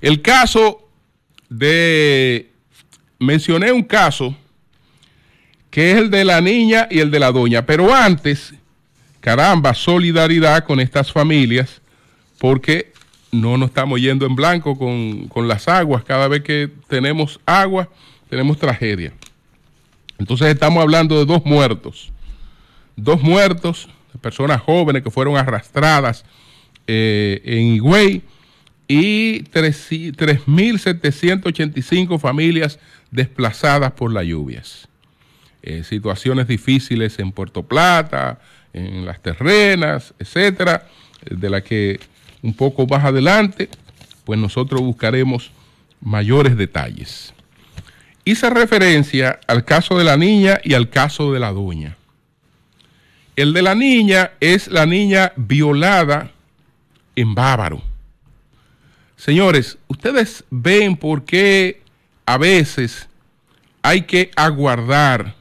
El caso de... Mencioné un caso que es el de la niña y el de la doña, pero antes, caramba, solidaridad con estas familias, porque no nos estamos yendo en blanco con, las aguas, cada vez que tenemos agua, tenemos tragedia. Entonces estamos hablando de dos muertos, dos muertos, personas jóvenes que fueron arrastradas eh, en Higüey y 3.785 familias desplazadas por las lluvias. Eh, situaciones difíciles en Puerto Plata, en las terrenas, etcétera, de la que un poco más adelante, pues nosotros buscaremos mayores detalles. Hice referencia al caso de la niña y al caso de la doña. El de la niña es la niña violada en Bávaro Señores, ustedes ven por qué a veces hay que aguardar,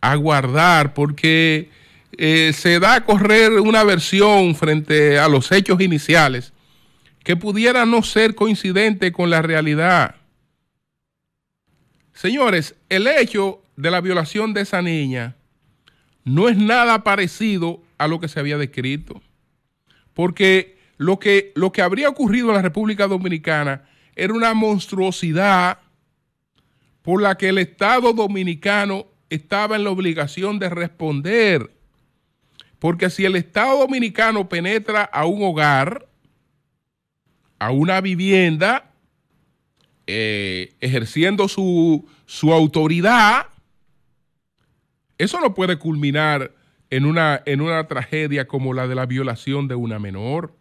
aguardar, porque eh, se da a correr una versión frente a los hechos iniciales que pudiera no ser coincidente con la realidad. Señores, el hecho de la violación de esa niña no es nada parecido a lo que se había descrito, porque lo que, lo que habría ocurrido en la República Dominicana era una monstruosidad por la que el Estado dominicano estaba en la obligación de responder. Porque si el Estado dominicano penetra a un hogar, a una vivienda, eh, ejerciendo su, autoridad, eso no puede culminar en una, en una tragedia como la de la violación de una menor.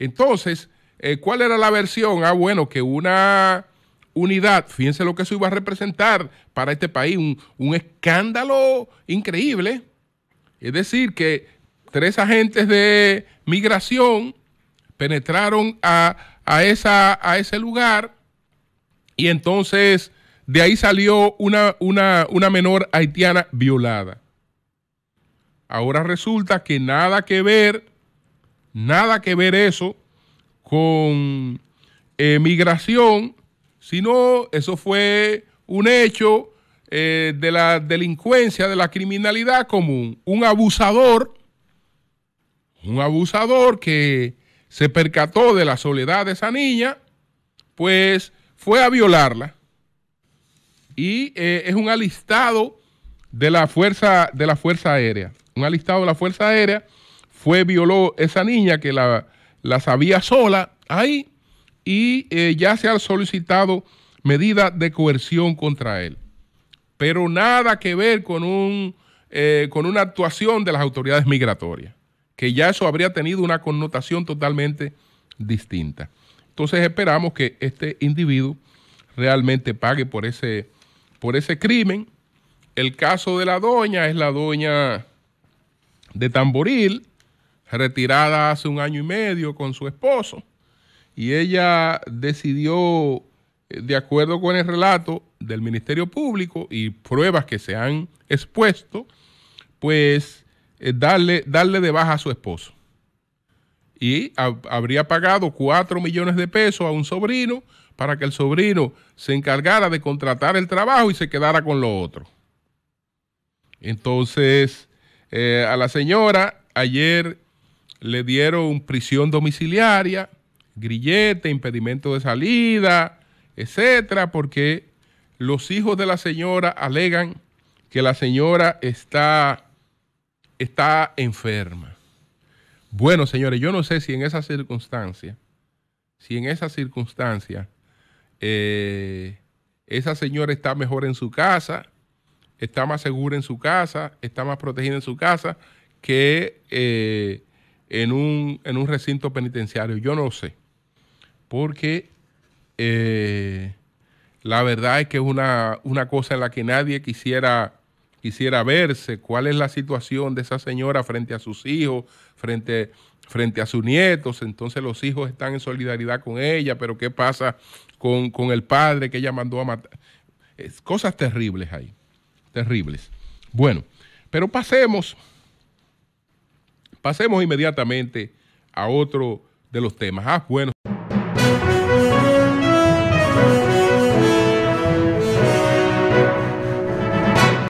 Entonces, eh, ¿cuál era la versión? Ah, bueno, que una unidad, fíjense lo que eso iba a representar para este país, un, escándalo increíble. Es decir, que tres agentes de migración penetraron a, ese lugar y entonces de ahí salió una menor haitiana violada. Ahora resulta que nada que ver Nada que ver eso con emigración, migración, sino eso fue un hecho eh, de la delincuencia, de la criminalidad común. Un abusador, un abusador que se percató de la soledad de esa niña, pues fue a violarla. Y eh, es un alistado de la fuerza de la fuerza aérea, un alistado de la fuerza aérea fue, violó esa niña que la, sabía sola ahí y eh, ya se han solicitado medidas de coerción contra él. Pero nada que ver con, un, eh, con una actuación de las autoridades migratorias, que ya eso habría tenido una connotación totalmente distinta. Entonces esperamos que este individuo realmente pague por ese, por ese crimen. El caso de la doña es la doña de Tamboril, retirada hace un año y medio con su esposo y ella decidió, eh, de acuerdo con el relato del Ministerio Público y pruebas que se han expuesto, pues eh, darle, darle de baja a su esposo. Y habría pagado cuatro millones de pesos a un sobrino para que el sobrino se encargara de contratar el trabajo y se quedara con lo otro. Entonces, eh, a la señora ayer le dieron prisión domiciliaria, grillete, impedimento de salida, etcétera, porque los hijos de la señora alegan que la señora está, está enferma. Bueno, señores, yo no sé si en esa circunstancia, si en esa circunstancia, eh, esa señora está mejor en su casa, está más segura en su casa, está más protegida en su casa que eh, en un, recinto penitenciario. Yo no sé, porque eh, la verdad es que es una, cosa en la que nadie quisiera, quisiera verse, cuál es la situación de esa señora frente a sus hijos, frente, frente a sus nietos, entonces los hijos están en solidaridad con ella, pero qué pasa con, el padre que ella mandó a matar. cosas terribles ahí, terribles. Bueno, pero pasemos Pasemos inmediatamente a otro de los temas. Ah, bueno.